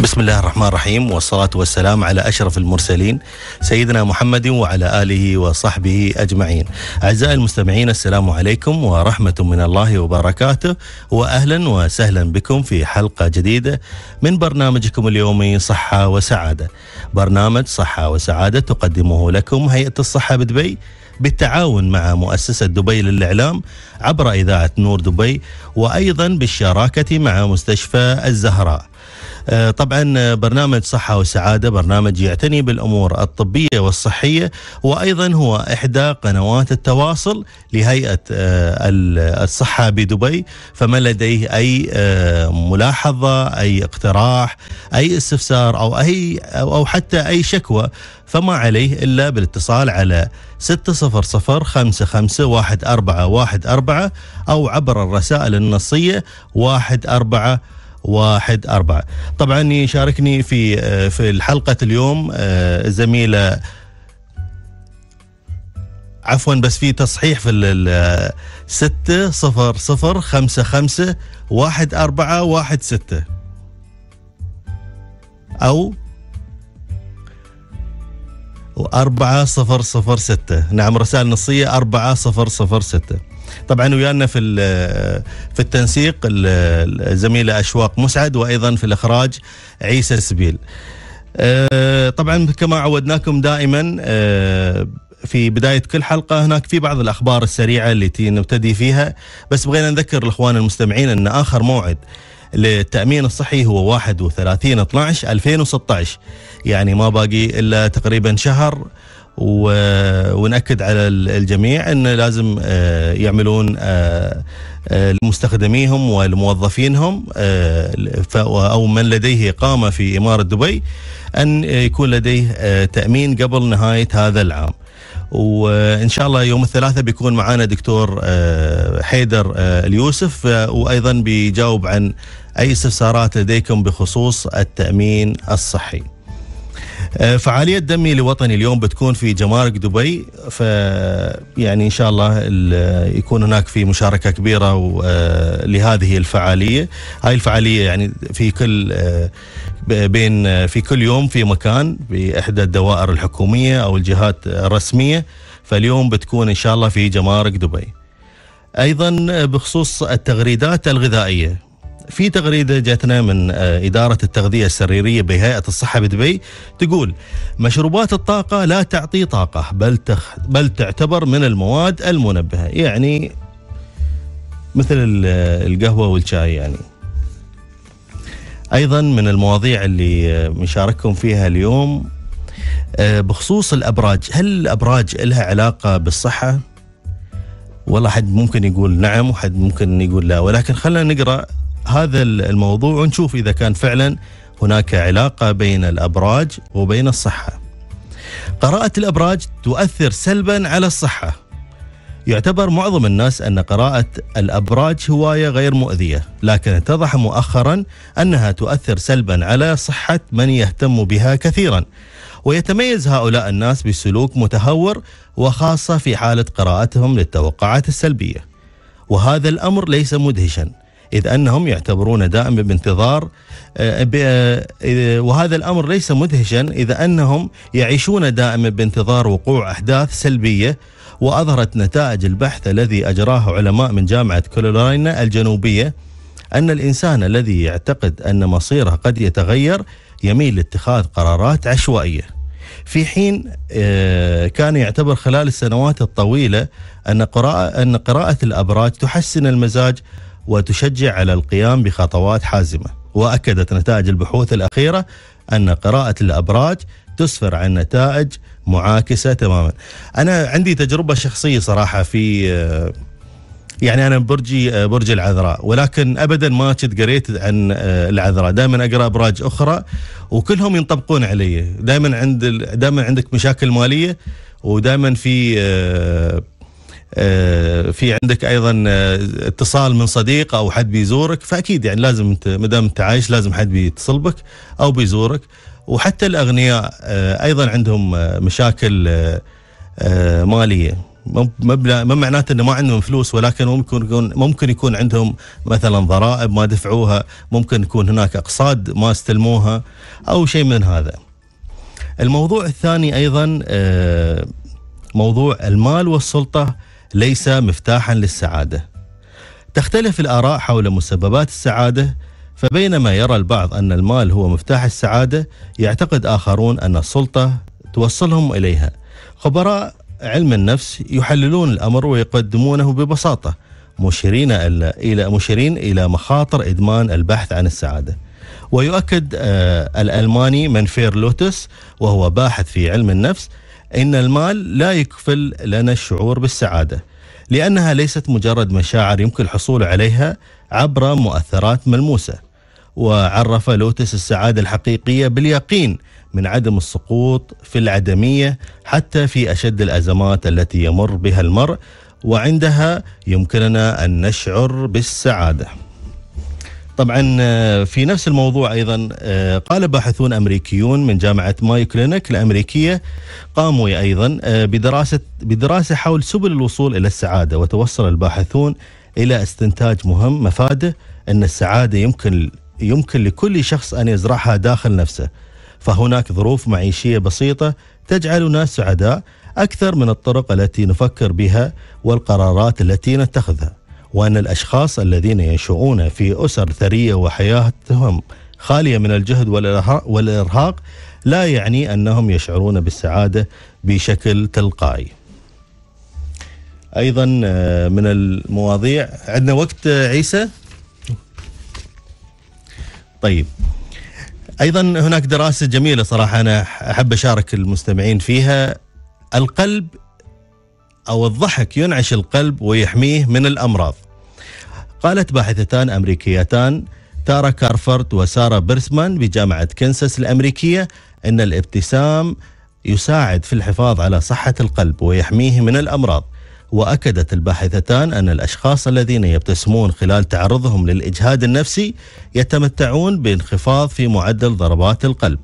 بسم الله الرحمن الرحيم والصلاة والسلام على أشرف المرسلين سيدنا محمد وعلى آله وصحبه أجمعين أعزائي المستمعين السلام عليكم ورحمة من الله وبركاته وأهلا وسهلا بكم في حلقة جديدة من برنامجكم اليومي صحة وسعادة برنامج صحة وسعادة تقدمه لكم هيئة الصحة بدبي بالتعاون مع مؤسسة دبي للإعلام عبر إذاعة نور دبي وأيضا بالشراكة مع مستشفى الزهراء آه، طبعا آه، برنامج صحة وسعادة برنامج يعتني بالأمور الطبية والصحية وأيضا هو إحدى قنوات التواصل لهيئة آه، الصحة بدبي فمن لديه أي ملاحظة أي اقتراح أي استفسار أو أي أو حتى أي شكوى فما عليه إلا بالاتصال على 600 55 14 أو عبر الرسائل النصية 14 واحد أربعة طبعا يشاركني في آه، في الحلقة اليوم آه، زميلة عفوا بس في تصحيح في ال ستة صفر صفر خمسة خمسة واحد أربعة واحد ستة أو أربعة صفر صفر ستة نعم رسالة نصية أربعة صفر صفر ستة طبعا ويانا في في التنسيق الزميله اشواق مسعد وايضا في الاخراج عيسى سبيل. آه، طبعا كما عودناكم دائما آه، في بداية كل حلقة هناك في بعض الأخبار السريعة التي نبتدي فيها بس بغينا نذكر الأخوان المستمعين أن آخر موعد للتأمين الصحي هو 31 12 2016 يعني ما باقي إلا تقريبا شهر ونأكد على الجميع أن لازم آه، يعملون آه، آه، لمستخدميهم ولموظفينهم أو من لديه إقامة في إمارة دبي أن يكون لديه تأمين قبل نهاية هذا العام وان شاء الله يوم الثلاثاء بيكون معانا دكتور حيدر اليوسف وايضا بيجاوب عن اي استفسارات لديكم بخصوص التامين الصحي. آه، فعالية دمي لوطني اليوم بتكون في جمارك دبي ف يعني إن شاء الله يكون هناك في مشاركة كبيرة آه، لهذه الفعالية هاي الفعالية يعني في كل آه، بين في كل يوم في مكان بإحدى الدوائر الحكومية أو الجهات الرسمية فاليوم بتكون إن شاء الله في جمارك دبي أيضا بخصوص التغريدات الغذائية في تغريده جاتنا من آه، اداره التغذيه السريريه بهيئه الصحه بدبي تقول مشروبات الطاقه لا تعطي طاقه بل تخ بل تعتبر من المواد المنبهه يعني مثل آه، القهوه والشاي يعني ايضا من المواضيع اللي آه، مشارككم فيها اليوم بخصوص الابراج هل الابراج لها علاقه بالصحه والله حد ممكن يقول نعم وحد ممكن يقول لا ولكن خلينا نقرا هذا الموضوع ونشوف اذا كان فعلا هناك علاقه بين الابراج وبين الصحه. قراءه الابراج تؤثر سلبا على الصحه. يعتبر معظم الناس ان قراءه الابراج هوايه غير مؤذيه، لكن اتضح مؤخرا انها تؤثر سلبا على صحه من يهتم بها كثيرا. ويتميز هؤلاء الناس بسلوك متهور وخاصه في حاله قراءتهم للتوقعات السلبيه. وهذا الامر ليس مدهشا إذ أنهم يعتبرون دائما بانتظار آه، آه، وهذا الأمر ليس مدهشا إذا أنهم يعيشون دائما بانتظار وقوع أحداث سلبية وأظهرت نتائج البحث الذي أجراه علماء من جامعة كولوراينا الجنوبية أن الإنسان الذي يعتقد أن مصيره قد يتغير يميل لاتخاذ قرارات عشوائيه في حين آه، كان يعتبر خلال السنوات الطويلة أن قراءة, أن قراءة الأبراج تحسن المزاج وتشجع على القيام بخطوات حازمه واكدت نتائج البحوث الاخيره ان قراءه الابراج تسفر عن نتائج معاكسه تماما. انا عندي تجربه شخصيه صراحه في يعني انا برجي برج العذراء ولكن ابدا ما كنت قريت عن العذراء، دائما اقرا ابراج اخرى وكلهم ينطبقون علي، دائما عند دائما عندك مشاكل ماليه ودائما في آه، في عندك ايضا آه، اتصال من صديق او حد بيزورك فاكيد يعني لازم انت ما دام انت عايش لازم حد بيتصل بك او بيزورك وحتى الاغنياء آه، ايضا عندهم مشاكل ماليه ما معناته انه ما عندهم فلوس ولكن ممكن يكون ممكن يكون عندهم مثلا ضرائب ما دفعوها، ممكن يكون هناك اقساط ما استلموها او شيء من هذا. الموضوع الثاني ايضا موضوع المال والسلطه ليس مفتاحا للسعاده. تختلف الاراء حول مسببات السعاده فبينما يرى البعض ان المال هو مفتاح السعاده يعتقد اخرون ان السلطه توصلهم اليها. خبراء علم النفس يحللون الامر ويقدمونه ببساطه مشيرين الى مشيرين الى مخاطر ادمان البحث عن السعاده. ويؤكد آه، الالماني منفير لوتس وهو باحث في علم النفس ان المال لا يكفل لنا الشعور بالسعاده لانها ليست مجرد مشاعر يمكن الحصول عليها عبر مؤثرات ملموسه وعرف لوتس السعاده الحقيقيه باليقين من عدم السقوط في العدميه حتى في اشد الازمات التي يمر بها المرء وعندها يمكننا ان نشعر بالسعاده طبعا آه، في نفس الموضوع ايضا آه، قال باحثون امريكيون من جامعه مايو كلينك الامريكيه قاموا ايضا آه، بدراسه بدراسه حول سبل الوصول الى السعاده وتوصل الباحثون الى استنتاج مهم مفاده ان السعاده يمكن يمكن لكل شخص ان يزرعها داخل نفسه فهناك ظروف معيشيه بسيطه تجعلنا سعداء اكثر من الطرق التي نفكر بها والقرارات التي نتخذها وأن الأشخاص الذين ينشؤون في أسر ثرية وحياتهم خالية من الجهد والإرهاق لا يعني أنهم يشعرون بالسعادة بشكل تلقائي أيضا آه، من المواضيع عندنا وقت آه، عيسى طيب ايضا هناك دراسه جميله صراحه انا احب اشارك المستمعين فيها القلب أو الضحك ينعش القلب ويحميه من الأمراض قالت باحثتان أمريكيتان تارا كارفورد وسارة بيرسمان بجامعة كنساس الأمريكية أن الابتسام يساعد في الحفاظ على صحة القلب ويحميه من الأمراض واكدت الباحثتان ان الاشخاص الذين يبتسمون خلال تعرضهم للاجهاد النفسي يتمتعون بانخفاض في معدل ضربات القلب.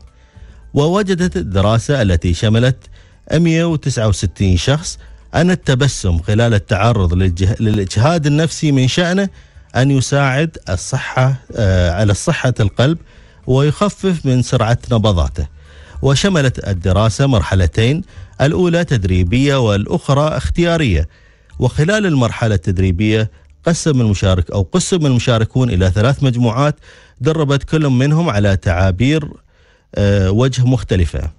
ووجدت الدراسه التي شملت 169 شخص أن التبسم خلال التعرض للإجهاد النفسي من شأنه أن يساعد الصحة آه، على صحة القلب ويخفف من سرعة نبضاته وشملت الدراسة مرحلتين الأولى تدريبية والأخرى اختيارية وخلال المرحلة التدريبية قسم المشارك أو قسم المشاركون إلى ثلاث مجموعات دربت كل منهم على تعابير آه، وجه مختلفة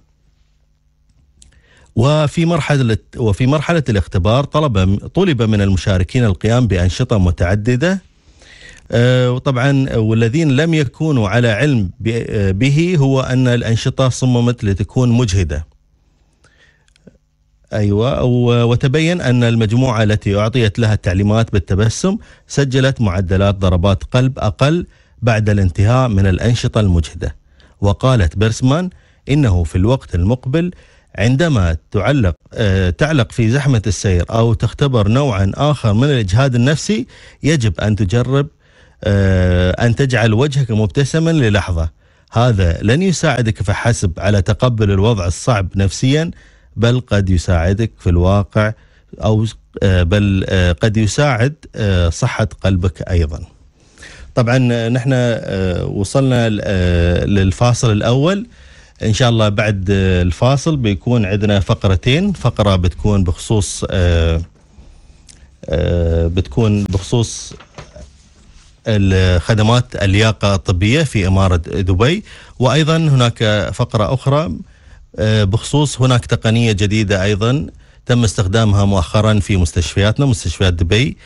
وفي مرحلة وفي مرحلة الاختبار طلب طلب من المشاركين القيام بأنشطة متعددة آه، وطبعا والذين لم يكونوا على علم آه، به هو أن الأنشطة صممت لتكون مجهدة أيوة وتبين أن المجموعة التي أعطيت لها التعليمات بالتبسم سجلت معدلات ضربات قلب أقل بعد الانتهاء من الأنشطة المجهدة وقالت بيرسمان إنه في الوقت المقبل عندما تعلق آه، تعلق في زحمة السير أو تختبر نوعا آخر من الإجهاد النفسي يجب أن تجرب آه، أن تجعل وجهك مبتسما للحظة هذا لن يساعدك فحسب على تقبل الوضع الصعب نفسيا بل قد يساعدك في الواقع أو آه، بل قد يساعد صحة قلبك أيضا طبعا نحن وصلنا للفاصل الأول ان شاء الله بعد آه، الفاصل بيكون عندنا فقرتين فقره بتكون بخصوص آه، آه، بتكون بخصوص خدمات اللياقه الطبيه في اماره دبي وايضا هناك فقره اخرى بخصوص هناك تقنيه جديده ايضا تم استخدامها مؤخرا في مستشفياتنا مستشفيات دبي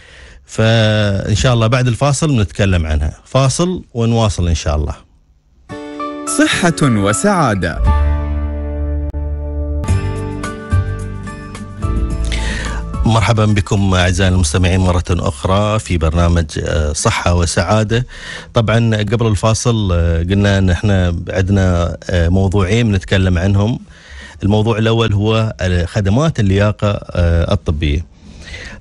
فان شاء الله بعد الفاصل بنتكلم عنها فاصل ونواصل ان شاء الله صحة وسعادة مرحبا بكم اعزائي المستمعين مره اخرى في برنامج آه، صحه وسعاده. طبعا قبل الفاصل آه، قلنا ان احنا عندنا آه، موضوعين بنتكلم عنهم. الموضوع الاول هو خدمات اللياقه الطبيه.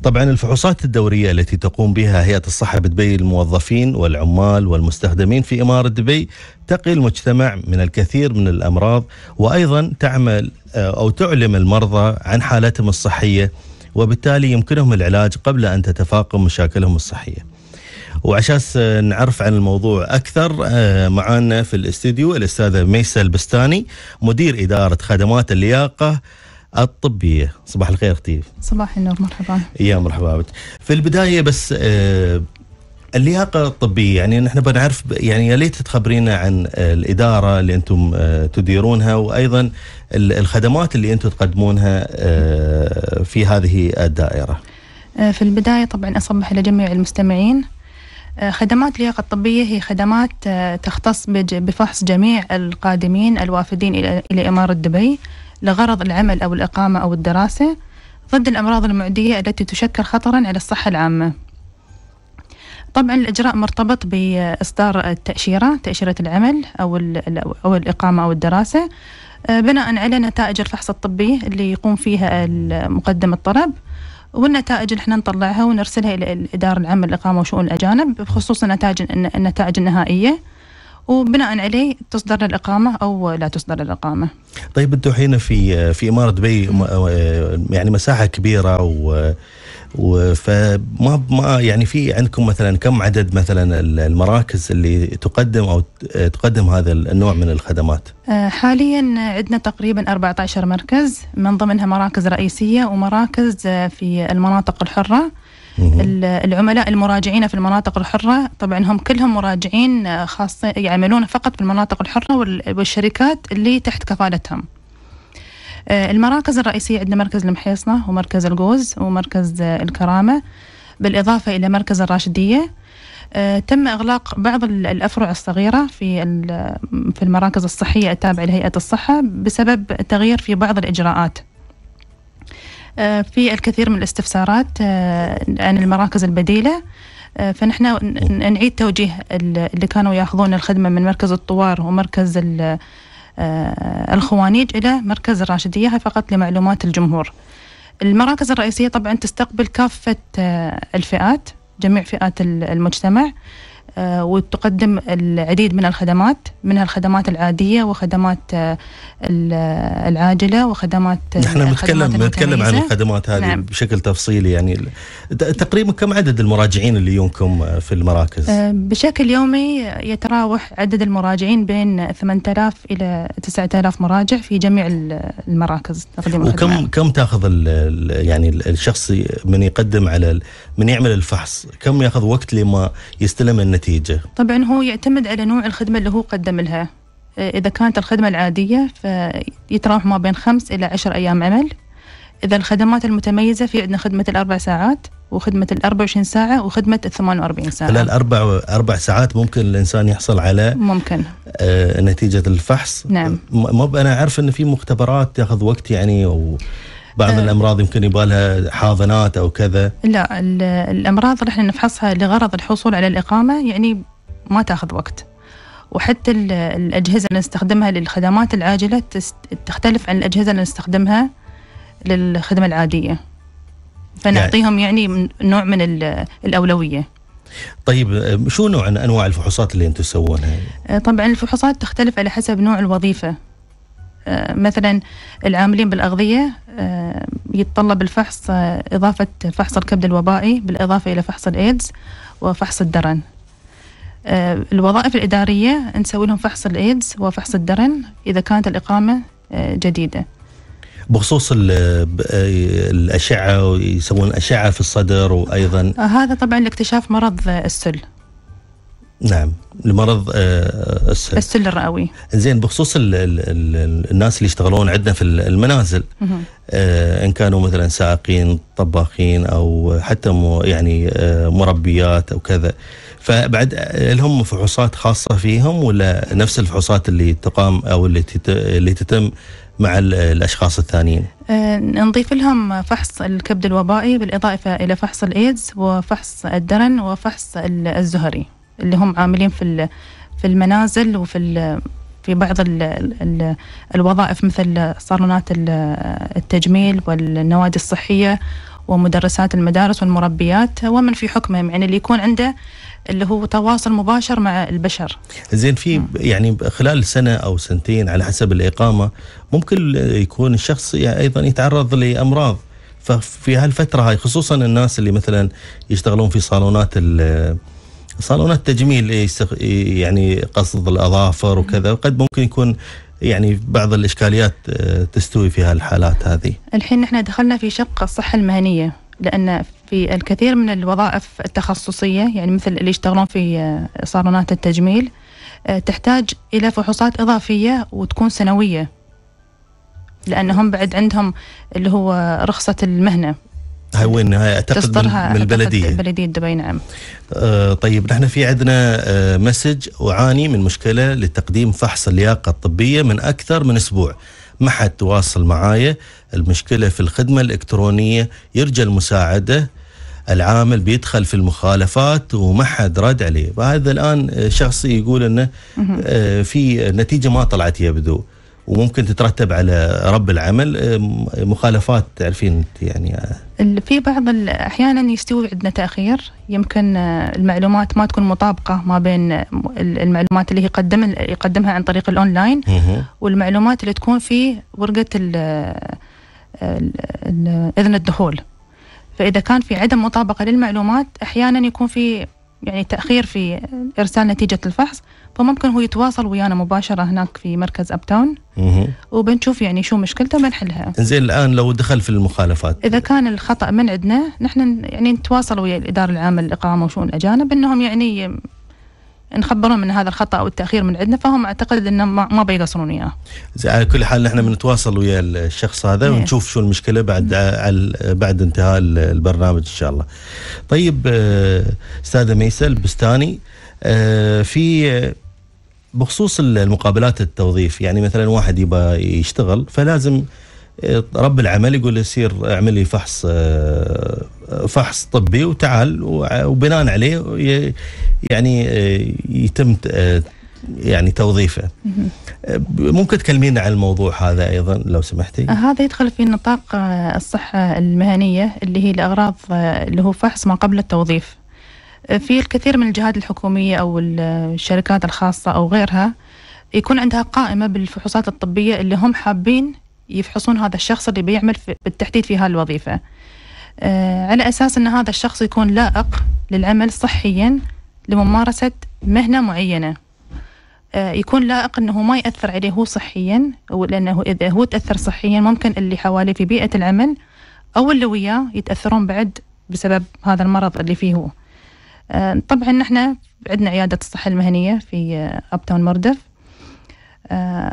طبعا الفحوصات الدورية التي تقوم بها هيئة الصحة بدبي للموظفين والعمال والمستخدمين في إمارة دبي تقي المجتمع من الكثير من الأمراض وأيضا تعمل آه، أو تعلم المرضى عن حالتهم الصحية وبالتالي يمكنهم العلاج قبل أن تتفاقم مشاكلهم الصحية وعشان نعرف عن الموضوع اكثر آه، معانا في الاستديو الاستاذه ميسه البستاني مدير اداره خدمات اللياقه الطبية صباح الخير اختي صباح النور مرحبا يا مرحبا بك في البداية بس آه، اللياقة الطبية يعني نحن بنعرف يعني يا ليت تخبرينا عن آه، الإدارة اللي أنتم آه، تديرونها وأيضا الخدمات اللي أنتم تقدمونها في هذه الدائرة في البداية طبعا أصبح لجميع المستمعين خدمات اللياقة الطبية هي خدمات تختص بفحص جميع القادمين الوافدين إلى إمارة دبي لغرض العمل أو الإقامة أو الدراسة ضد الأمراض المعدية التي تشكل خطرا على الصحة العامة طبعا الإجراء مرتبط بإصدار التأشيرة تأشيرة العمل أو, أو الإقامة أو الدراسة آه، بناء على نتائج الفحص الطبي اللي يقوم فيها مقدم الطلب والنتائج اللي احنا نطلعها ونرسلها الى اداره العمل الاقامه وشؤون الاجانب بخصوص النتائج النتائج النهائيه وبناء عليه تصدر الإقامة أو لا تصدر الإقامة طيب أنتم حين في في إمارة دبي آه، يعني مساحة كبيرة و فما ما يعني في عندكم مثلا كم عدد مثلا المراكز اللي تقدم او تقدم هذا النوع من الخدمات؟ آه، حاليا عندنا تقريبا 14 مركز من ضمنها مراكز رئيسيه ومراكز آه، في المناطق الحره العملاء المراجعين في المناطق الحرة طبعا هم كلهم مراجعين آه، خاصين يعملون فقط في المناطق الحرة والشركات اللي تحت كفالتهم آه، المراكز الرئيسية عندنا مركز المحيصنة ومركز الجوز ومركز آه، الكرامة بالإضافة إلى مركز الراشدية تم إغلاق بعض الأفرع الصغيرة في في المراكز الصحية التابعة لهيئة الصحة بسبب تغيير في بعض الإجراءات آه، في الكثير من الاستفسارات آه، عن المراكز البديله آه، فنحن نعيد توجيه اللي كانوا ياخذون الخدمه من مركز الطوار ومركز الخوانيج الى مركز الراشديه فقط لمعلومات الجمهور. المراكز الرئيسيه طبعا تستقبل كافه الفئات جميع فئات المجتمع آه، وتقدم العديد من الخدمات منها الخدمات العادية وخدمات آه، العاجلة وخدمات نحن نتكلم نتكلم عن الخدمات هذه نعم. بشكل تفصيلي يعني تقريبا كم عدد المراجعين اللي يجونكم آه، في المراكز؟ بشكل يومي يتراوح عدد المراجعين بين 8000 إلى 9000 مراجع في جميع المراكز تقديم وكم كم تاخذ يعني الشخص من يقدم على من يعمل الفحص كم ياخذ وقت لما يستلم النتيجة النتيجة؟ طبعا هو يعتمد على نوع الخدمة اللي هو قدم لها آه، إذا كانت الخدمة العادية فيتراوح ما بين خمس إلى عشر أيام عمل إذا الخدمات المتميزة في عندنا خدمة الأربع ساعات وخدمة ال 24 ساعة وخدمة ال 48 ساعة خلال أربع أربع ساعات ممكن الإنسان يحصل على ممكن آه نتيجة الفحص نعم ما أنا أعرف أن في مختبرات تأخذ وقت يعني و بعض أه الامراض يمكن يبغى لها حاضنات او كذا لا الامراض اللي احنا نفحصها لغرض الحصول على الاقامه يعني ما تاخذ وقت وحتى الاجهزه اللي نستخدمها للخدمات العاجله تختلف عن الاجهزه اللي نستخدمها للخدمه العاديه فنعطيهم يعني, يعني نوع من الاولويه طيب شو نوع انواع الفحوصات اللي انتم تسوونها؟ آه، طبعا الفحوصات تختلف على حسب نوع الوظيفه آه، مثلا العاملين بالأغذية آه، يتطلب الفحص آه، إضافة فحص الكبد الوبائي بالإضافة إلى فحص الإيدز وفحص الدرن الوظائف الإدارية نسوي لهم فحص الإيدز وفحص الدرن إذا كانت الإقامة جديدة بخصوص الأشعة يسوون أشعة في الصدر وأيضا هذا طبعا لاكتشاف مرض السل نعم المرض السل آه، السل الرئوي زين بخصوص الـ الـ الـ الناس اللي يشتغلون عندنا في المنازل آه، ان كانوا مثلا سائقين طباخين او حتى يعني آه، مربيات او كذا فبعد لهم فحوصات خاصه فيهم ولا نفس الفحوصات اللي تقام او اللي اللي تتم مع الاشخاص الثانيين؟ نضيف لهم فحص الكبد الوبائي بالاضافه الى فحص الايدز وفحص الدرن وفحص الزهري. اللي هم عاملين في في المنازل وفي في بعض الـ الـ الوظائف مثل صالونات التجميل والنوادي الصحيه ومدرسات المدارس والمربيات ومن في حكمهم يعني اللي يكون عنده اللي هو تواصل مباشر مع البشر. زين في يعني خلال سنه او سنتين على حسب الاقامه ممكن يكون الشخص ايضا يتعرض لامراض ففي هالفتره هاي خصوصا الناس اللي مثلا يشتغلون في صالونات صالونات تجميل إيه، إيه، يعني قصد الاظافر وكذا وقد ممكن يكون يعني بعض الاشكاليات آه، تستوي في هالحالات هذه. الحين نحن دخلنا في شق الصحه المهنيه لان في الكثير من الوظائف التخصصيه يعني مثل اللي يشتغلون في آه، صالونات التجميل آه، تحتاج الى فحوصات اضافيه وتكون سنويه. لانهم بعد عندهم اللي هو رخصه المهنه. هاي وين هاي اعتقد تصدرها من, من البلديه بلديه دبي نعم آه طيب نحن في عندنا آه مسج اعاني من مشكله لتقديم فحص اللياقه الطبيه من اكثر من اسبوع ما حد تواصل معايا المشكله في الخدمه الالكترونيه يرجى المساعده العامل بيدخل في المخالفات وما حد رد عليه فهذا الان آه، شخص يقول انه آه في نتيجه ما طلعت يبدو وممكن تترتب على رب العمل آه، مخالفات تعرفين يعني في بعض احيانا يستوي عندنا تاخير يمكن آه، المعلومات ما تكون مطابقه ما بين المعلومات اللي يقدم يقدمها عن طريق الاونلاين والمعلومات اللي تكون في ورقه آه، اذن الدخول فاذا كان في عدم مطابقه للمعلومات احيانا يكون في يعني تأخير في إرسال نتيجة الفحص فممكن هو يتواصل ويانا مباشرة هناك في مركز أب تاون وبنشوف يعني شو مشكلته بنحلها زين الآن لو دخل في المخالفات إذا كان الخطأ من عندنا نحن يعني نتواصل ويا الإدارة العامة للإقامة وشؤون الأجانب أنهم يعني نخبرهم من هذا الخطا او التاخير من عندنا فهم اعتقد انه ما بيقصرون اياه. على كل حال نحن بنتواصل ويا الشخص هذا هي. إيه. ونشوف شو المشكله بعد بعد انتهاء البرنامج ان شاء الله. طيب آه، استاذه ميسه البستاني آه، في آه، بخصوص المقابلات التوظيف يعني مثلا واحد يبغى يشتغل فلازم رب العمل يقول له سير اعمل لي فحص فحص طبي وتعال وبناء عليه يعني آه، يتم آه، يعني توظيفه ممكن تكلمينا عن الموضوع هذا ايضا لو سمحتي آه، هذا يدخل في نطاق الصحه المهنيه اللي هي الاغراض اللي هو فحص ما قبل التوظيف في الكثير من الجهات الحكوميه او الشركات الخاصه او غيرها يكون عندها قائمه بالفحوصات الطبيه اللي هم حابين يفحصون هذا الشخص اللي بيعمل بالتحديد في هالوظيفه آه، على أساس أن هذا الشخص يكون لائق للعمل صحيا لممارسة مهنة معينة آه، يكون لائق أنه ما يأثر عليه هو صحيا لأنه إذا هو تأثر صحيا ممكن اللي حواليه في بيئة العمل أو اللي وياه يتأثرون بعد بسبب هذا المرض اللي فيه هو آه، طبعا نحن عندنا عيادة الصحة المهنية في أبتون مردف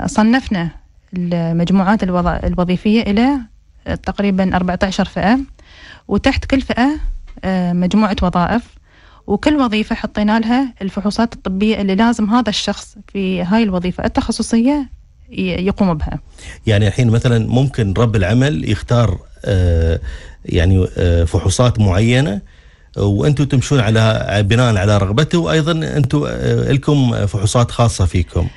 صنفنا المجموعات الوظيفية إلى تقريبا 14 فئة وتحت كل فئة آه، مجموعة وظائف وكل وظيفة حطينا لها الفحوصات الطبية اللي لازم هذا الشخص في هاي الوظيفة التخصصية يقوم بها يعني الحين مثلا ممكن رب العمل يختار آه، يعني آه، فحوصات معينة وانتم تمشون على بناء على رغبته وايضا انتم لكم فحوصات خاصه فيكم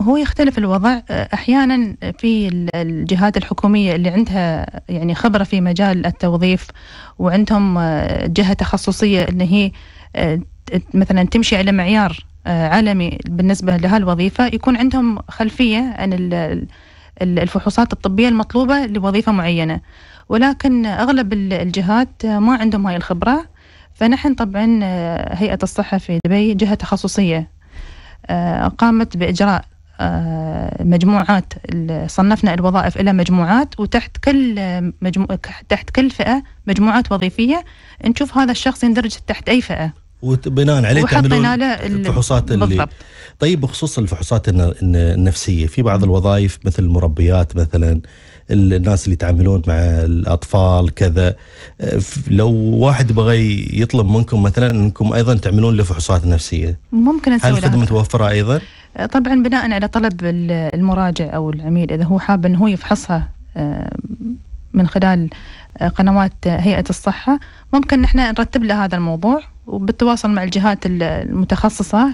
هو يختلف الوضع أه، احيانا في الجهات الحكوميه اللي عندها يعني خبره في مجال التوظيف وعندهم أه، جهه تخصصيه ان هي أه، مثلا تمشي على معيار عالمي بالنسبه لهالوظيفه يكون عندهم خلفيه عن الفحوصات الطبيه المطلوبه لوظيفه معينه ولكن اغلب الجهات ما عندهم هاي الخبره فنحن طبعا هيئه الصحه في دبي جهه تخصصيه آه، قامت بإجراء آه، مجموعات صنفنا الوظائف إلى مجموعات وتحت كل مجمو... تحت كل فئة مجموعات وظيفية نشوف هذا الشخص يندرج تحت أي فئة وبناء عليه تعملون الفحوصات اللي بالضبط. طيب بخصوص الفحوصات النفسيه في بعض الوظائف مثل المربيات مثلا الناس اللي يتعاملون مع الاطفال كذا لو واحد بغى يطلب منكم مثلا انكم ايضا تعملون له فحوصات نفسيه ممكن هل الخدمه متوفره ايضا؟ طبعا بناء على طلب المراجع او العميل اذا هو حاب انه هو يفحصها آه، من خلال آه، قنوات هيئه الصحه ممكن نحن نرتب له هذا الموضوع وبالتواصل مع الجهات المتخصصه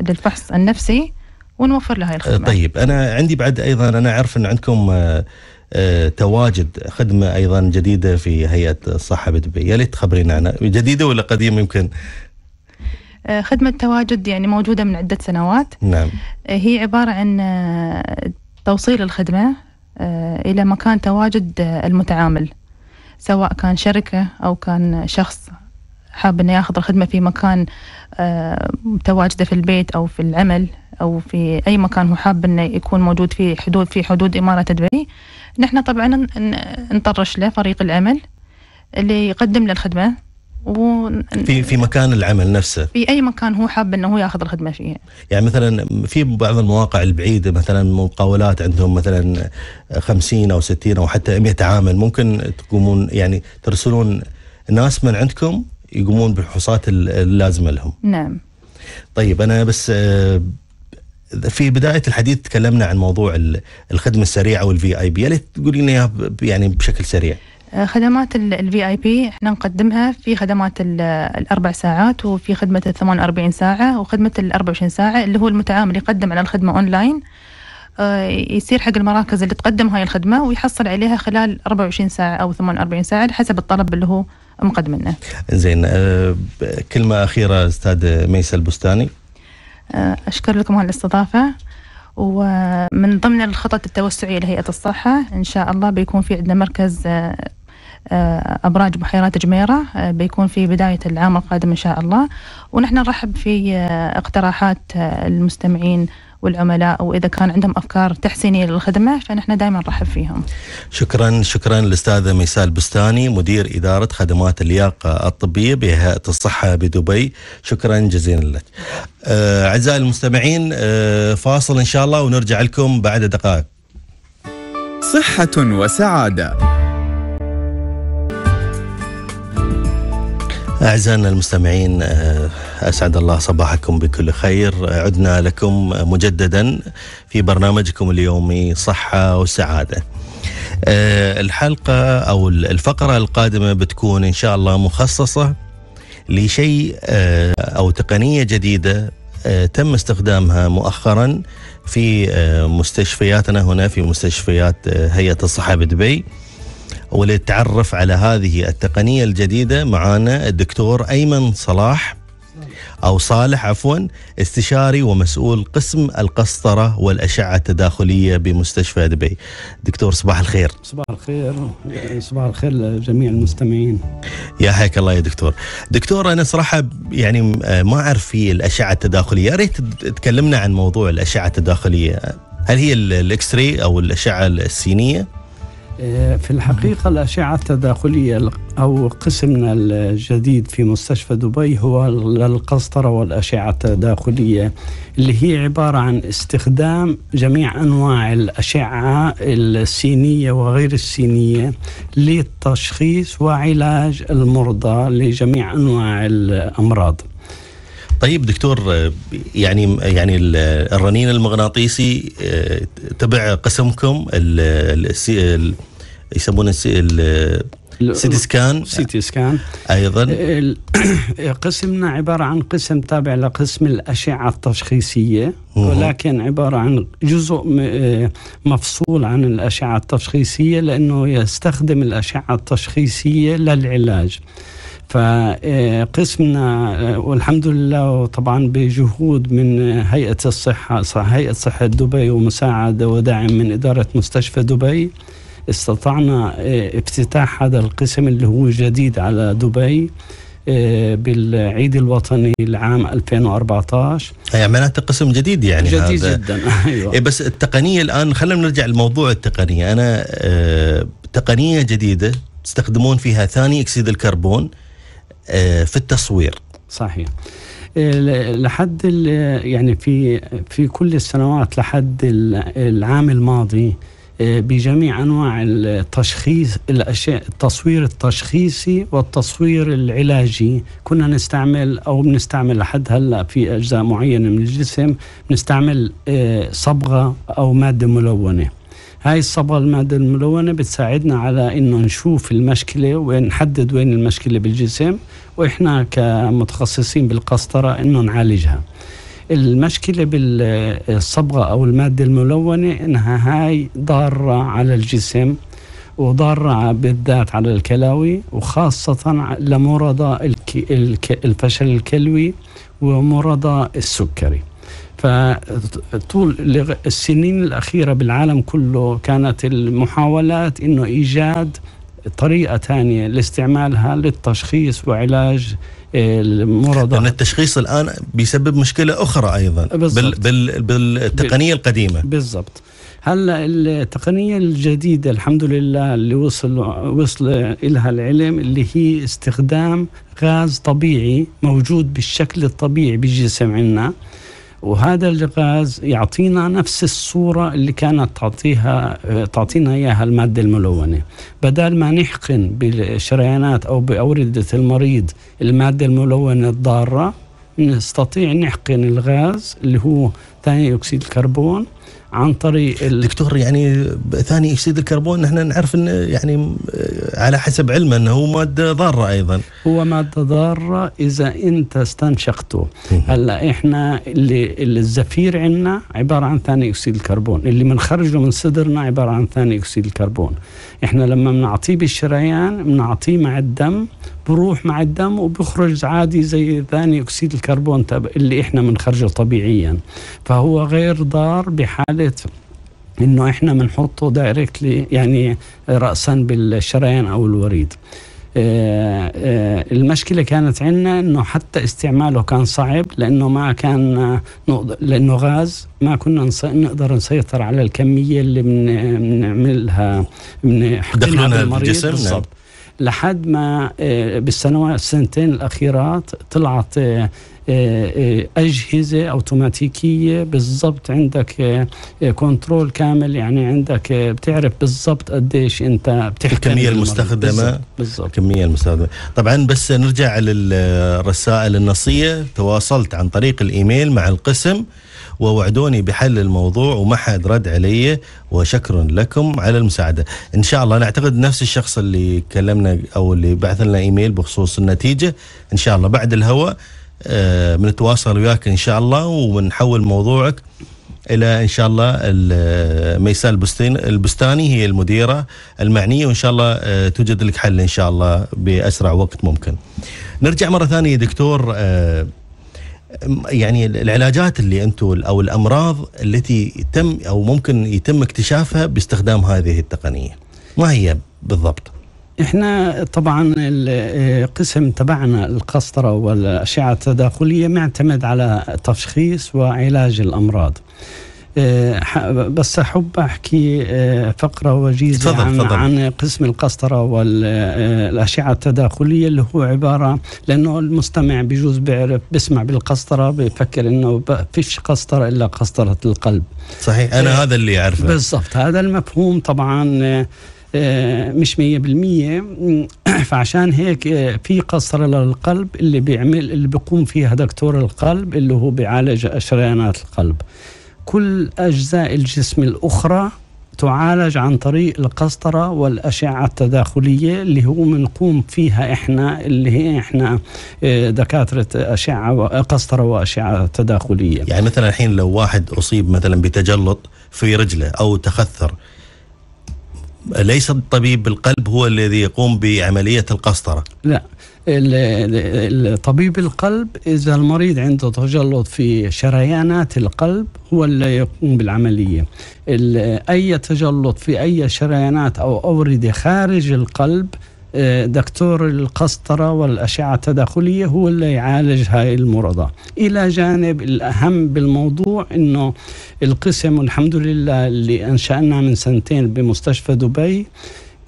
للفحص النفسي ونوفر لها الخدمه. طيب انا عندي بعد ايضا انا اعرف ان عندكم آه، آه، تواجد خدمه ايضا جديده في هيئه الصحه بدبي، يا ليت تخبرينا عنها، جديده ولا قديمه يمكن؟ آه، خدمة تواجد يعني موجودة من عدة سنوات نعم. هي عبارة عن توصيل الخدمة إلى مكان تواجد المتعامل سواء كان شركة أو كان شخص حاب انه ياخذ الخدمه في مكان متواجده في البيت او في العمل او في اي مكان هو حاب انه يكون موجود في حدود في حدود اماره دبي نحن طبعا نطرش له فريق العمل اللي يقدم له الخدمه و... في في مكان العمل نفسه في اي مكان هو حاب انه هو ياخذ الخدمه فيه يعني مثلا في بعض المواقع البعيده مثلا مقاولات عندهم مثلا 50 او 60 او حتى 100 عامل ممكن تقومون يعني ترسلون ناس من عندكم يقومون بالفحوصات اللازمه لهم نعم طيب انا بس آه، في بدايه الحديث تكلمنا عن موضوع الخدمه السريعه والفي اي بي، يا تقولي لنا يعني بشكل سريع. آه، خدمات الفي اي بي احنا نقدمها في خدمات الاربع ساعات وفي خدمه ال 48 ساعه وخدمه ال 24 ساعه اللي هو المتعامل يقدم على الخدمه اونلاين آه، يصير حق المراكز اللي تقدم هاي الخدمه ويحصل عليها خلال 24 ساعه او 48 ساعه حسب الطلب اللي هو مقدم لنا زين آه، كلمه اخيره استاذ ميسى البستاني. آه، أشكر لكم على الاستضافة ومن ضمن الخطط التوسعية لهيئة الصحة إن شاء الله بيكون في عندنا مركز آه، آه، أبراج بحيرات جميرة بيكون في بداية العام القادم إن شاء الله ونحن نرحب في اقتراحات المستمعين والعملاء واذا كان عندهم افكار تحسينيه للخدمه فنحن دائما نرحب فيهم. شكرا شكرا للاستاذه ميساء البستاني مدير اداره خدمات اللياقه الطبيه بهيئه الصحه بدبي شكرا جزيلا لك. آه، اعزائي المستمعين آه، فاصل ان شاء الله ونرجع لكم بعد دقائق. صحه وسعاده أعزائنا المستمعين آه، أسعد الله صباحكم بكل خير عدنا لكم مجددا في برنامجكم اليومي صحة وسعادة آه، الحلقة أو الفقرة القادمة بتكون إن شاء الله مخصصة لشيء آه، أو تقنية جديدة تم استخدامها مؤخرا في مستشفياتنا هنا في مستشفيات هيئة الصحة بدبي وللتعرف على هذه التقنية الجديدة معانا الدكتور أيمن صلاح أو صالح عفوا استشاري ومسؤول قسم القسطرة والأشعة التداخلية بمستشفى دبي دكتور صباح الخير صباح الخير صباح الخير لجميع المستمعين يا حياك الله يا دكتور دكتور أنا صراحة يعني آه، ما أعرف في الأشعة التداخلية يا ريت تكلمنا عن موضوع الأشعة التداخلية هل هي الإكس راي أو الأشعة السينية في الحقيقة الأشعة التداخلية أو قسمنا الجديد في مستشفى دبي هو القسطرة والأشعة التداخلية اللي هي عبارة عن استخدام جميع أنواع الأشعة السينية وغير السينية للتشخيص وعلاج المرضى لجميع أنواع الأمراض طيب دكتور يعني يعني الرنين المغناطيسي آه، تبع قسمكم يسمونه سيتي سكان سيتي سكان ايضا قسمنا عباره عن قسم تابع لقسم الاشعه التشخيصيه ولكن عباره عن جزء آه، مفصول عن الاشعه التشخيصيه لانه يستخدم الاشعه التشخيصيه للعلاج فقسمنا آه، آه، والحمد لله وطبعا بجهود من هيئه الصحه هيئه صحه دبي ومساعده ودعم من اداره مستشفى دبي استطعنا آه، افتتاح هذا القسم اللي هو جديد على دبي آه، بالعيد الوطني العام 2014 هي يعني معناته قسم جديد يعني جديد هذا. جدا ايوه إيه، بس التقنيه الان خلينا نرجع لموضوع التقنيه انا آه، تقنيه جديده تستخدمون فيها ثاني اكسيد الكربون في التصوير صحيح لحد يعني في في كل السنوات لحد العام الماضي بجميع انواع التشخيص الاشياء التصوير التشخيصي والتصوير العلاجي كنا نستعمل او بنستعمل لحد هلا في اجزاء معينه من الجسم بنستعمل آه، صبغه او ماده ملونه هاي الصبغه الماده الملونه بتساعدنا على انه نشوف المشكله ونحدد وين المشكله بالجسم واحنا كمتخصصين بالقسطره انه نعالجها المشكلة بالصبغة أو المادة الملونة إنها هاي ضارة على الجسم وضارة بالذات على الكلاوي وخاصة لمرضى الفشل الكلوي ومرضى السكري فطول السنين الأخيرة بالعالم كله كانت المحاولات إنه إيجاد طريقة ثانية لاستعمالها للتشخيص وعلاج المرضى لأن التشخيص الآن بيسبب مشكلة أخرى أيضا بالزبط. بال بالتقنية القديمة بالضبط هلا التقنية الجديدة الحمد لله اللي وصل وصل إلها العلم اللي هي استخدام غاز طبيعي موجود بالشكل الطبيعي بالجسم عندنا وهذا الغاز يعطينا نفس الصورة اللي كانت تعطيها تعطينا إياها المادة الملونة بدل ما نحقن بالشريانات أو بأوردة المريض المادة الملونة الضارة نستطيع نحقن الغاز اللي هو ثاني أكسيد الكربون عن طريق ال... دكتور يعني ثاني اكسيد الكربون نحن نعرف انه يعني آه، على حسب علمه انه هو ماده ضاره ايضا هو ماده ضاره اذا انت استنشقته هلا احنا اللي, اللي الزفير عندنا عباره عن ثاني اكسيد الكربون اللي بنخرجه من, من صدرنا عباره عن ثاني اكسيد الكربون احنا لما بنعطيه بالشريان بنعطيه مع الدم بروح مع الدم وبيخرج عادي زي ثاني اكسيد الكربون اللي احنا بنخرجه طبيعيا فهو غير ضار بحاله انه احنا بنحطه دايركتلي يعني راسا بالشرايين او الوريد آه، آه، المشكلة كانت عندنا انه حتى استعماله كان صعب لانه ما كان آه، لانه غاز ما كنا نقدر نسيطر على الكمية اللي بنعملها بنحطها بالمريض بالضبط لحد ما آه، بالسنوات السنتين الاخيرات طلعت آه، آه، اجهزه اوتوماتيكيه بالضبط عندك كنترول كامل يعني عندك بتعرف بالضبط قديش انت بتحكي الكميه المستخدمه بالضبط الكميه المستخدمه طبعا بس نرجع للرسائل النصيه تواصلت عن طريق الايميل مع القسم ووعدوني بحل الموضوع وما حد رد علي وشكر لكم على المساعدة إن شاء الله نعتقد نفس الشخص اللي كلمنا أو اللي بعث لنا إيميل بخصوص النتيجة إن شاء الله بعد الهواء آه، بنتواصل وياك إن شاء الله ونحول موضوعك الى ان شاء الله آه، ميساء البستاني هي المديره المعنيه وان شاء الله آه، توجد لك حل ان شاء الله باسرع وقت ممكن. نرجع مره ثانيه دكتور يعني العلاجات اللي انتم او الامراض التي تم او ممكن يتم اكتشافها باستخدام هذه التقنيه ما هي بالضبط احنا طبعا القسم آه، تبعنا القسطره والاشعه التداخليه معتمد على تشخيص وعلاج الامراض آه، بس احب احكي آه، فقره وجيزه فضل عن, فضل. عن قسم القسطره والاشعه آه، التداخليه اللي هو عباره لانه المستمع بجوز بيعرف بيسمع بالقسطره بيفكر انه فيش قسطره الا قسطره القلب صحيح انا هذا اللي اعرفه بالضبط هذا المفهوم طبعا مش مية بالمية فعشان هيك في قسطرة للقلب اللي بيعمل اللي بيقوم فيها دكتور القلب اللي هو بيعالج شريانات القلب كل أجزاء الجسم الأخرى تعالج عن طريق القسطرة والأشعة التداخلية اللي هو بنقوم فيها إحنا اللي هي إحنا آه، دكاترة أشعة قسطرة وأشعة تداخلية يعني مثلا الحين لو واحد أصيب مثلا بتجلط في رجله أو تخثر ليس الطبيب القلب هو الذي يقوم بعملية القسطرة لا طبيب القلب إذا المريض عنده تجلط في شريانات القلب هو اللي يقوم بالعملية أي تجلط في أي شريانات أو أوردة خارج القلب آه، دكتور القسطرة والأشعة التداخلية هو اللي يعالج هاي المرضى إلى جانب الأهم بالموضوع أنه القسم الحمد لله اللي أنشأنا من سنتين بمستشفى دبي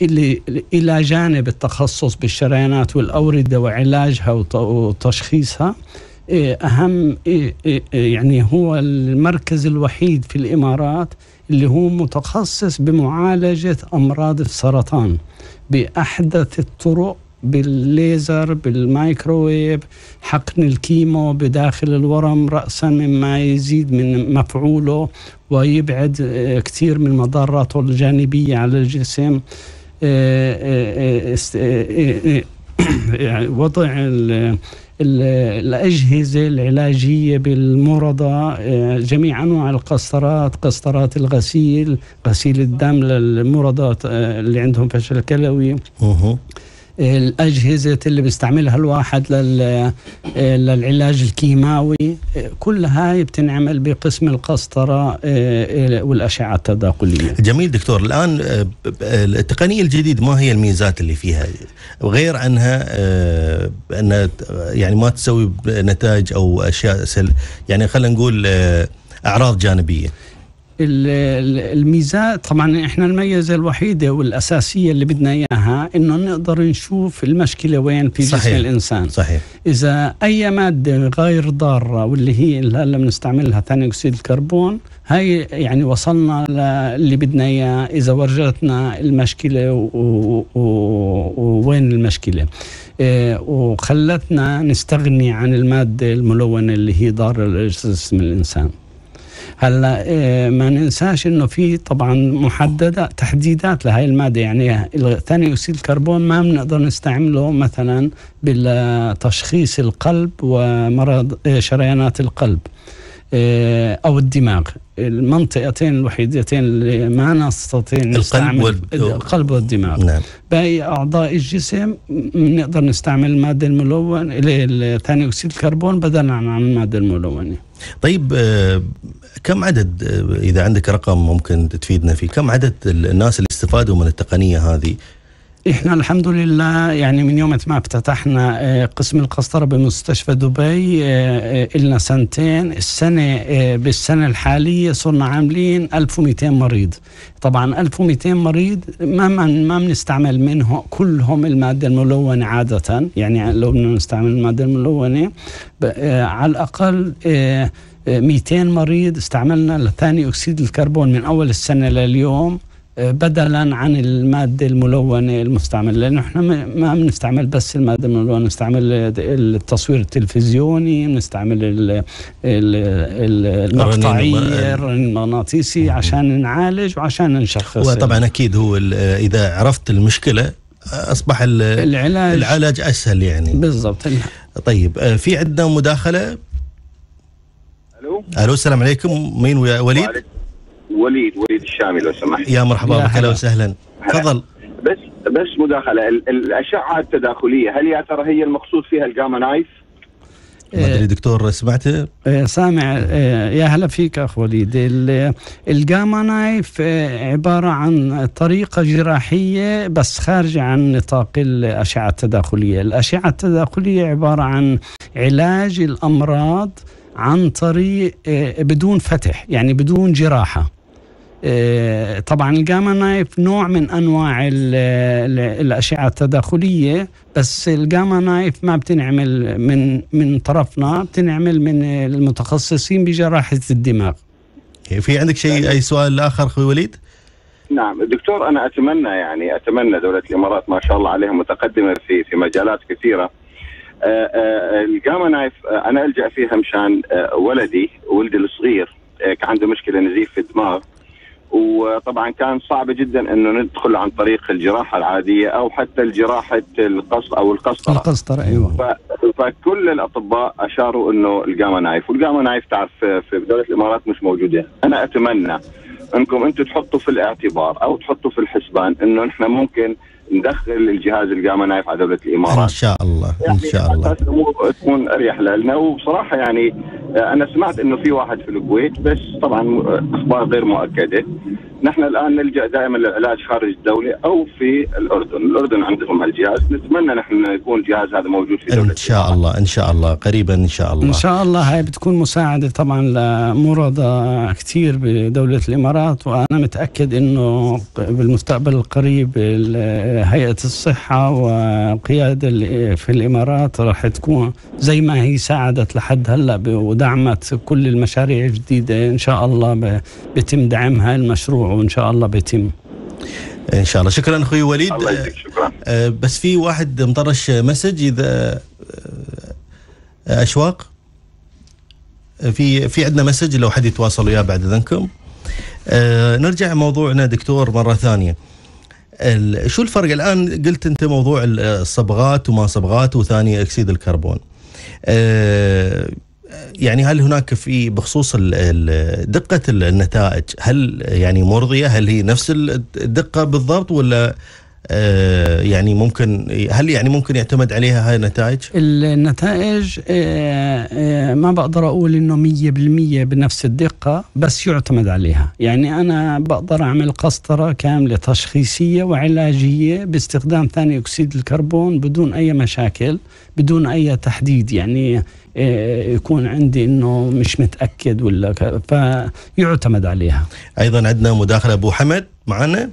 اللي الى جانب التخصص بالشريانات والاورده وعلاجها وتشخيصها إيه، اهم إيه، إيه، يعني هو المركز الوحيد في الامارات اللي هو متخصص بمعالجه امراض السرطان باحدث الطرق بالليزر بالمايكروويف حقن الكيمو بداخل الورم رأسا مما يزيد من مفعوله ويبعد كثير من مضاراته الجانبية على الجسم وضع الأجهزة العلاجية بالمرضى آه، جميع أنواع القسطرات قسطرات الغسيل غسيل الدم للمرضى آه، اللي عندهم فشل كلوي الأجهزة اللي بيستعملها الواحد للعلاج الكيماوي كل هاي بتنعمل بقسم القسطرة آه، والأشعة التداخلية جميل دكتور الآن آه، آه، التقنية الجديدة ما هي الميزات اللي فيها غير عنها أن يعني ما تسوي نتائج أو أشياء سل يعني خلينا نقول أعراض جانبية الميزات طبعا احنا الميزه الوحيده والاساسيه اللي بدنا اياها انه نقدر نشوف المشكله وين في صحيح. جسم الانسان صحيح اذا اي ماده غير ضاره واللي هي اللي هلا بنستعملها ثاني اكسيد الكربون هاي يعني وصلنا للي بدنا اياه اذا ورجتنا المشكله ووين المشكله إيه وخلتنا نستغني عن الماده الملونه اللي هي ضاره لجسم الانسان هلا آه، ما ننساش انه في طبعا محدده تحديدات لهي الماده يعني ثاني اكسيد الكربون ما بنقدر نستعمله مثلا بالتشخيص القلب ومرض آه، شريانات القلب آه، او الدماغ المنطقتين الوحيدتين اللي ما نستطيع نستعمل القلب, وال... القلب والدماغ نعم. باقي اعضاء الجسم نقدر نستعمل الماده الملون ثاني اكسيد الكربون بدلا عن الماده الملونه طيب آه، كم عدد آه، اذا عندك رقم ممكن تفيدنا فيه كم عدد الناس اللي استفادوا من التقنيه هذه احنا الحمد لله يعني من يوم ما افتتحنا آه، قسم القسطره بمستشفى دبي آه، آه، لنا سنتين السنه بالسنه الحاليه صرنا عاملين 1200 مريض طبعا 1200 مريض ما من ما بنستعمل منهم كلهم الماده الملونه عاده يعني لو بدنا نستعمل الماده الملونه على الاقل 200 مريض استعملنا ثاني اكسيد الكربون من اول السنه لليوم بدلا عن المادة الملونة المستعملة لأنه إحنا ما بنستعمل بس المادة الملونة بنستعمل التصوير التلفزيوني بنستعمل المقطعي المغناطيسي عشان نعالج وعشان نشخص وطبعا أكيد هو إذا عرفت المشكلة أصبح العلاج, العلاج أسهل يعني بالضبط طيب آه، في عندنا مداخلة ألو ألو السلام عليكم مين وليد؟ وعليكم. وليد وليد الشامي لو سمحت يا مرحبا بك اهلا وسهلا تفضل بس بس مداخله الاشعه التداخليه هل يا ترى هي المقصود فيها الجاما نايف؟ ما ادري إيه. دكتور سمعته؟ إيه، سامع إيه، يا هلا فيك اخ وليد الجاما نايف عباره عن طريقه جراحيه بس خارجه عن نطاق الاشعه التداخليه، الاشعه التداخليه عباره عن علاج الامراض عن طريق بدون فتح يعني بدون جراحه آه، طبعا الجاما نايف نوع من انواع الاشعه التداخليه بس الجاما نايف ما بتنعمل من من طرفنا بتنعمل من المتخصصين بجراحه الدماغ إيه، في عندك شيء اي سؤال اخر اخوي وليد؟ نعم دكتور انا اتمنى يعني اتمنى دوله الامارات ما شاء الله عليها متقدمه في في مجالات كثيره آه، آه، الجاما نايف انا الجا فيها مشان ولدي ولدي الصغير كان عنده مشكله نزيف في الدماغ وطبعا كان صعب جدا انه ندخل عن طريق الجراحه العاديه او حتى الجراحه القص او القسطره القسطره ايوه فكل الاطباء اشاروا انه الجاما نايف والجاما نايف تعرف في دوله الامارات مش موجوده انا اتمنى انكم انتم تحطوا في الاعتبار او تحطوا في الحسبان انه نحن ممكن ندخل الجهاز القامه نايف على دوله الامارات ان شاء الله يعني ان شاء الله تكون اريح لنا وبصراحه يعني آه، انا سمعت انه في واحد في الكويت بس طبعا آه، اخبار غير مؤكده نحن الان نلجا دائما للعلاج خارج الدوله او في الاردن، الاردن عندهم هالجهاز، نتمنى نحن يكون الجهاز هذا موجود في دوله ان شاء الله ان شاء الله قريبا ان شاء الله ان شاء الله هاي بتكون مساعده طبعا لمرضى كثير بدوله الامارات وانا متاكد انه بالمستقبل القريب هيئه الصحه والقياده في الامارات راح تكون زي ما هي ساعدت لحد هلا ودعمت كل المشاريع الجديده ان شاء الله بيتم دعمها المشروع وان شاء الله بيتم ان شاء الله شكرا اخوي وليد الله يديك شكرا آه، آه، بس في واحد مطرش مسج اذا آه، اشواق في في عندنا مسج لو حد يتواصل وياه بعد اذنكم نرجع موضوعنا دكتور مره ثانيه شو الفرق الان قلت انت موضوع الصبغات وما صبغات وثاني اكسيد الكربون يعني هل هناك في بخصوص دقه النتائج هل يعني مرضيه هل هي نفس الدقه بالضبط ولا آه، يعني ممكن هل يعني ممكن يعتمد عليها هاي النتائج؟ النتائج آه، آه، ما بقدر اقول انه 100% بنفس الدقه بس يعتمد عليها، يعني انا بقدر اعمل قسطره كامله تشخيصيه وعلاجيه باستخدام ثاني اكسيد الكربون بدون اي مشاكل، بدون اي تحديد يعني يكون عندي انه مش متاكد ولا فيعتمد عليها. ايضا عندنا مداخله ابو حمد معنا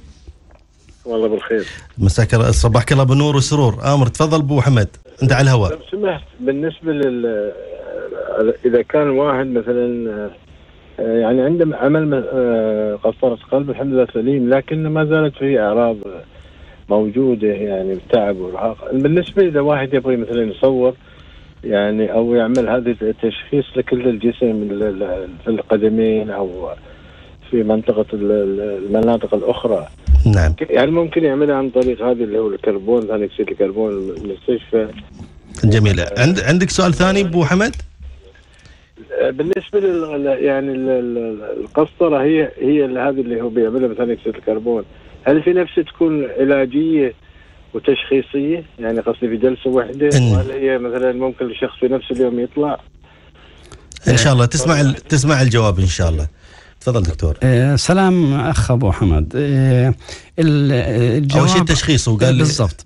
والله بالخير مساك صباحك الله بنور وسرور امر تفضل ابو حمد انت على الهواء لو سمحت بالنسبه لل اذا كان واحد مثلا آه، يعني عنده عمل قسطرة آه، قلب الحمد لله سليم لكن ما زالت في اعراض موجوده يعني تعب وارهاق بالنسبه اذا واحد يبغى مثلا يصور يعني او يعمل هذا التشخيص لكل الجسم في القدمين او في منطقه المناطق الاخرى نعم يعني ممكن يعملها عن طريق هذه اللي هو الكربون ثاني اكسيد الكربون المستشفى جميل عند عندك سؤال ثاني ابو حمد؟ بالنسبه لل يعني القسطره هي هي هذه اللي هو بيعملها بثاني اكسيد الكربون هل في نفسها تكون علاجيه وتشخيصيه يعني قصدي في جلسه واحده وهل هي مثلا ممكن الشخص في نفس اليوم يطلع ان شاء الله تسمع تسمع الجواب ان شاء الله تفضل دكتور آه سلام اخ ابو حمد آه الجواب اول شيء التشخيص وقال بالضبط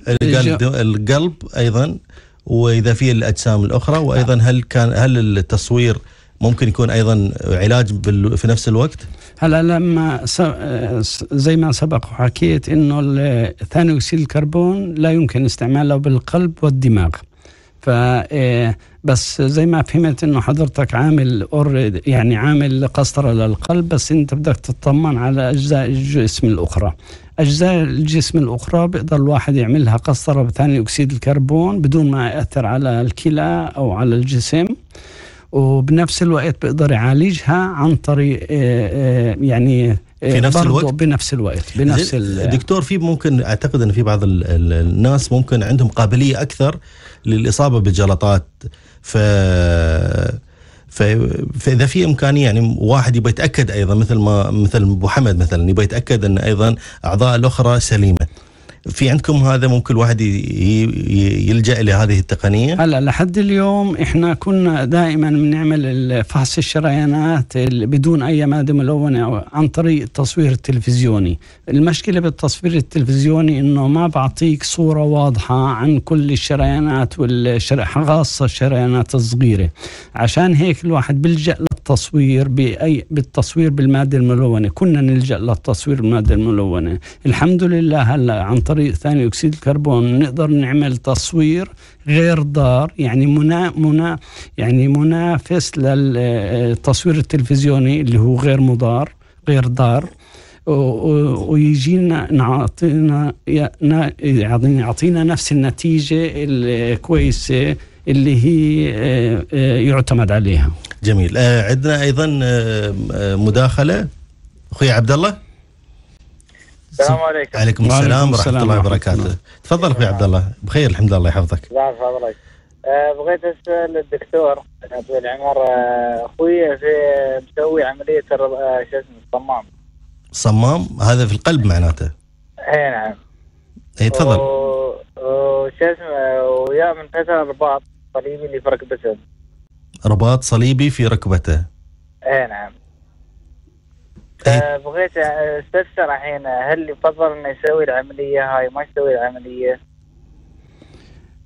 القلب ايضا واذا في الاجسام الاخرى وايضا هل كان هل التصوير ممكن يكون ايضا علاج في نفس الوقت؟ هلا لما آه، زي ما سبق وحكيت انه ثاني اكسيد الكربون لا يمكن استعماله بالقلب والدماغ. ف آه، بس زي ما فهمت انه حضرتك عامل يعني عامل قسطره للقلب بس انت بدك تطمن على اجزاء الجسم الاخرى اجزاء الجسم الاخرى بيقدر الواحد يعملها قسطره بثاني اكسيد الكربون بدون ما ياثر على الكلى او على الجسم وبنفس الوقت بيقدر يعالجها عن طريق آه، آه، يعني آه، في نفس الوقت بنفس الوقت بنفس دكتور في ممكن اعتقد ان في بعض الناس ممكن عندهم قابليه اكثر للاصابه بجلطات ف فاذا في امكانيه يعني واحد يبغى يتاكد ايضا مثل ما مثل ابو حمد مثلا يبغى يتاكد ان ايضا اعضاء الاخرى سليمه في عندكم هذا ممكن الواحد يلجا الى هذه التقنيه؟ هلا لحد اليوم احنا كنا دائما بنعمل فحص الشريانات بدون اي ماده ملونه عن طريق التصوير التلفزيوني، المشكله بالتصوير التلفزيوني انه ما بعطيك صوره واضحه عن كل الشريانات والشر... خاصه الشريانات الصغيره، عشان هيك الواحد بيلجا التصوير بأي بالتصوير بالمادة الملونة كنا نلجأ للتصوير بالمادة الملونة الحمد لله هلا عن طريق ثاني أكسيد الكربون نقدر نعمل تصوير غير ضار يعني منا منا يعني منافس للتصوير التلفزيوني اللي هو غير مضار غير ضار ويجينا نعطينا يعني يعطينا نفس النتيجة الكويسة اللي هي آه، آه، يعتمد عليها جميل آه، عندنا ايضا مداخله اخوي عبد الله السلام عليكم وعليكم السلام ورحمه الله وبركاته تفضل اخوي عبد الله بخير الحمد لله الله يحفظك الله يحفظك بغيت اسال الدكتور طويل العمر اخوي في مسوي عمليه شو اسمه الصمام صمام هذا في القلب معناته اي نعم اي تفضل وش اسمه ويا من فتره الرباط صليبي اللي في ركبته رباط صليبي في ركبته اي نعم إيه. آه، بغيت آه، استفسر الحين هل يفضل انه يسوي العمليه هاي ما يسوي العمليه؟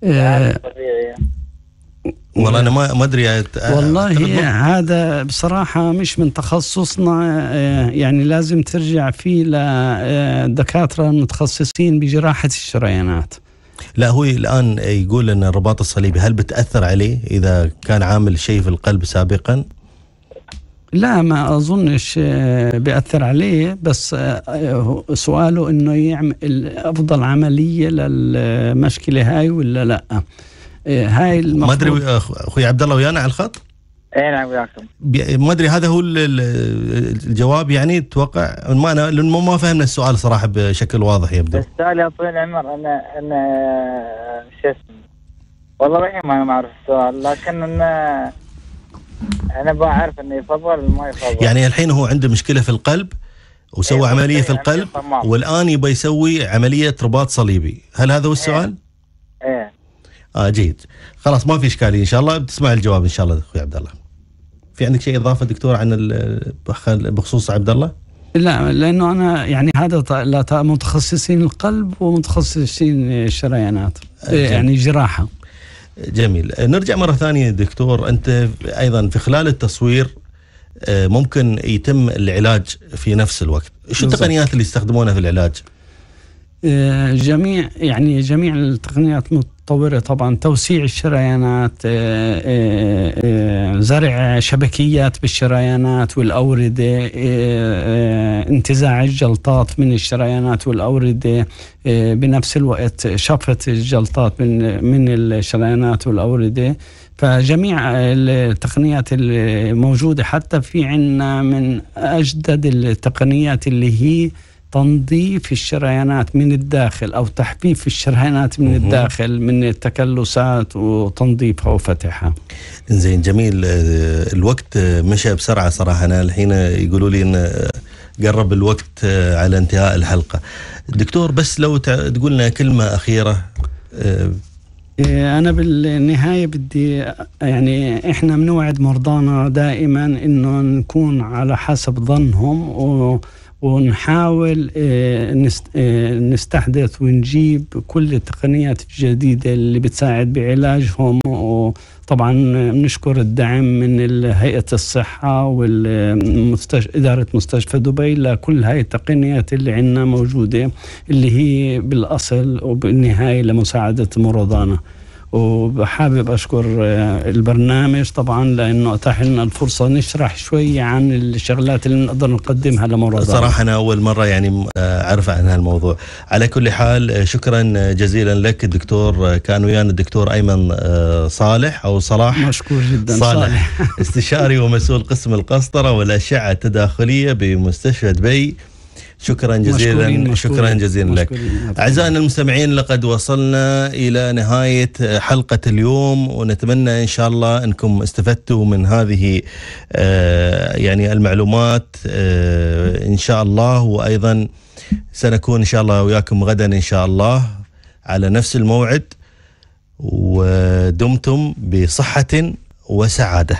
آه، يعني طبيعي والله انا ما ما ادري والله هذا بصراحه مش من تخصصنا يعني لازم ترجع فيه لدكاتره متخصصين بجراحه الشريانات. لا هو الان يقول ان الرباط الصليبي هل بتاثر عليه اذا كان عامل شيء في القلب سابقا؟ لا ما اظنش آه، بياثر عليه بس آه، آه، سؤاله انه يعمل افضل عمليه للمشكله هاي ولا لا هاي ما ادري اخوي عبد الله ويانا على الخط اي نعم وياكم ما ادري هذا هو الجواب يعني اتوقع ما انا لان ما فهمنا السؤال صراحه بشكل واضح يبدو السؤال يا طويل العمر انا انا شو اسمه والله بعدين ما انا اعرف السؤال لكن انا انا بعرف انه يفضل ما يفضل يعني الحين هو عنده مشكله في القلب وسوى إيه عمليه في يعني القلب عملية والان يبى يسوي عمليه رباط صليبي هل هذا هو إيه. السؤال؟ ايه, إيه. اه جيد خلاص ما في اشكاليه ان شاء الله بتسمع الجواب ان شاء الله اخوي عبد الله في عندك شيء اضافه دكتور عن بخصوص عبد الله؟ لا لانه انا يعني هذا لا متخصصين القلب ومتخصصين الشريانات آه، يعني جراحه جميل نرجع مره ثانيه دكتور انت ايضا في خلال التصوير آه، ممكن يتم العلاج في نفس الوقت شو التقنيات اللي يستخدمونها في العلاج آه، جميع يعني جميع التقنيات متطورة طبعا توسيع الشريانات آه، آه، زرع شبكيات بالشريانات والأوردة انتزاع الجلطات من الشريانات والأوردة بنفس الوقت شفط الجلطات من من الشريانات والأوردة فجميع التقنيات الموجودة حتى في عنا من أجدد التقنيات اللي هي تنظيف الشريانات من الداخل أو تحفيف الشريانات من الداخل من التكلسات وتنظيفها وفتحها زين جميل آه، الوقت آه، مشى بسرعة صراحة أنا الحين يقولوا لي أن آه، قرب الوقت على انتهاء الحلقة دكتور بس لو تقول لنا كلمة أخيرة إيه، أنا بالنهاية بدي يعني إحنا بنوعد مرضانا دائما إنه نكون على حسب ظنهم و ونحاول آه، آه، نستحدث ونجيب كل التقنيات الجديدة اللي بتساعد بعلاجهم وطبعا بنشكر الدعم من هيئة الصحة وإدارة مستشفى دبي لكل هاي التقنيات اللي عندنا موجودة اللي هي بالأصل وبالنهاية لمساعدة مرضانا وحابب اشكر آه، البرنامج طبعا لانه اتاح لنا الفرصه نشرح شوي عن الشغلات اللي نقدر نقدمها لمرضى صراحه انا اول مره يعني آه، اعرف عن هالموضوع على كل حال آه، شكرا جزيلا لك الدكتور كان ويانا الدكتور ايمن صالح او صلاح مشكور جدا صالح, صالح. استشاري ومسؤول قسم القسطره والاشعه التداخليه بمستشفى دبي شكرا جزيلا مشكورين شكرا جزيلا لك أعزائنا المستمعين لقد وصلنا إلى نهاية حلقة اليوم ونتمنى إن شاء الله أنكم استفدتوا من هذه آه، يعني المعلومات آه، إن شاء الله وأيضا سنكون إن شاء الله وياكم غدا إن شاء الله على نفس الموعد ودمتم بصحة وسعادة